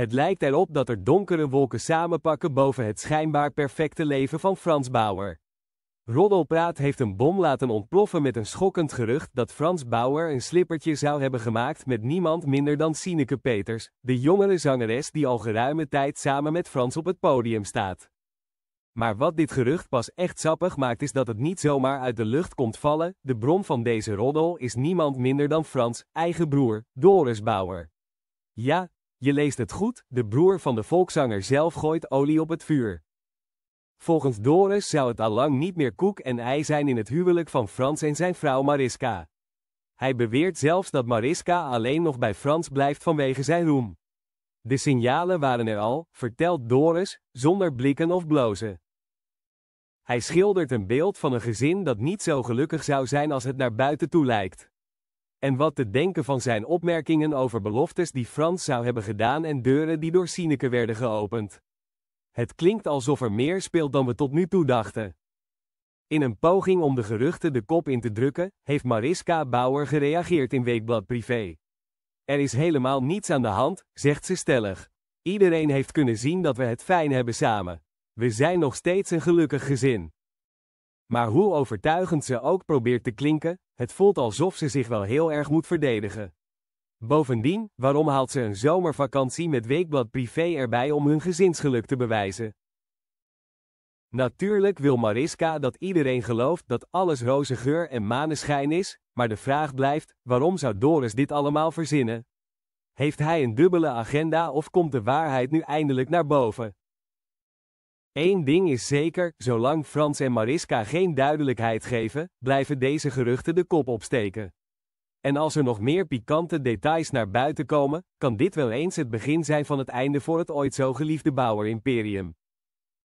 Het lijkt erop dat er donkere wolken samenpakken boven het schijnbaar perfecte leven van Frans Bauer. Roddelpraat heeft een bom laten ontploffen met een schokkend gerucht dat Frans Bauer een slippertje zou hebben gemaakt met niemand minder dan Sineke Peters, de jongere zangeres die al geruime tijd samen met Frans op het podium staat. Maar wat dit gerucht pas echt sappig maakt is dat het niet zomaar uit de lucht komt vallen, de bron van deze roddel is niemand minder dan Frans, eigen broer, Doris Bauer. Ja, je leest het goed, de broer van de volkszanger zelf gooit olie op het vuur. Volgens Doris zou het al lang niet meer koek en ei zijn in het huwelijk van Frans en zijn vrouw Mariska. Hij beweert zelfs dat Mariska alleen nog bij Frans blijft vanwege zijn roem. De signalen waren er al, vertelt Doris, zonder blikken of blozen. Hij schildert een beeld van een gezin dat niet zo gelukkig zou zijn als het naar buiten toe lijkt. En wat te denken van zijn opmerkingen over beloftes die Frans zou hebben gedaan en deuren die door Sineke werden geopend. Het klinkt alsof er meer speelt dan we tot nu toe dachten. In een poging om de geruchten de kop in te drukken, heeft Mariska Bauer gereageerd in Weekblad Privé. Er is helemaal niets aan de hand, zegt ze stellig. Iedereen heeft kunnen zien dat we het fijn hebben samen. We zijn nog steeds een gelukkig gezin. Maar hoe overtuigend ze ook probeert te klinken, het voelt alsof ze zich wel heel erg moet verdedigen. Bovendien, waarom haalt ze een zomervakantie met weekblad privé erbij om hun gezinsgeluk te bewijzen? Natuurlijk wil Mariska dat iedereen gelooft dat alles roze geur en maneschijn is, maar de vraag blijft, waarom zou Doris dit allemaal verzinnen? Heeft hij een dubbele agenda of komt de waarheid nu eindelijk naar boven? Eén ding is zeker, zolang Frans en Mariska geen duidelijkheid geven, blijven deze geruchten de kop opsteken. En als er nog meer pikante details naar buiten komen, kan dit wel eens het begin zijn van het einde voor het ooit zo geliefde Bauer-imperium.